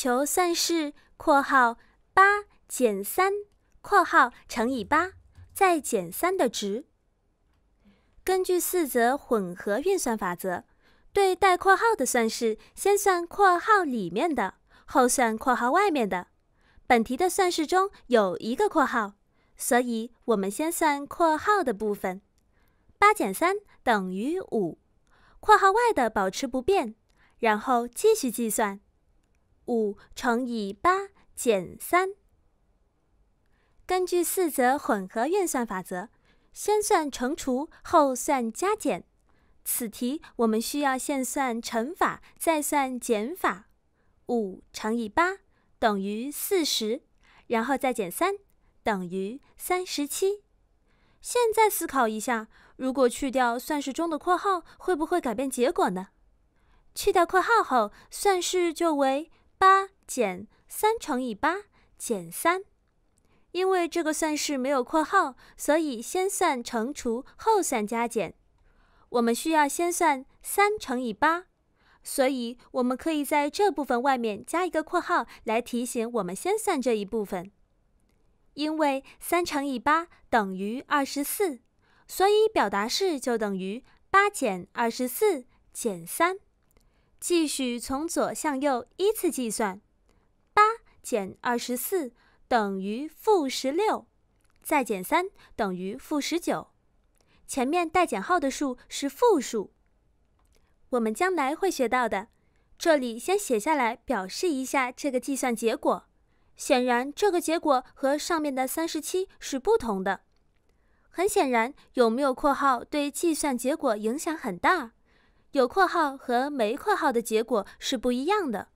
求算式（括号八减三）（括号）乘以八再减三的值。根据四则混合运算法则，对带括号的算式，先算括号里面的，后算括号外面的。本题的算式中有一个括号，所以我们先算括号的部分。八减三等于五，括号外的保持不变，然后继续计算。五乘以八减三。根据四则混合运算法则，先算乘除，后算加减。此题我们需要先算乘法，再算减法。五乘以八等于四十，然后再减三，等于三十七。现在思考一下，如果去掉算式中的括号，会不会改变结果呢？去掉括号后，算式就为。八减三乘以八减三，因为这个算式没有括号，所以先算乘除，后算加减。我们需要先算三乘以八，所以我们可以在这部分外面加一个括号，来提醒我们先算这一部分。因为三乘以八等于二十四，所以表达式就等于八减二十四减三。继续从左向右依次计算，八减二十四等于负十六，再减三等于负十九。前面带减号的数是负数。我们将来会学到的，这里先写下来表示一下这个计算结果。显然，这个结果和上面的三十七是不同的。很显然，有没有括号对计算结果影响很大。有括号和没括号的结果是不一样的。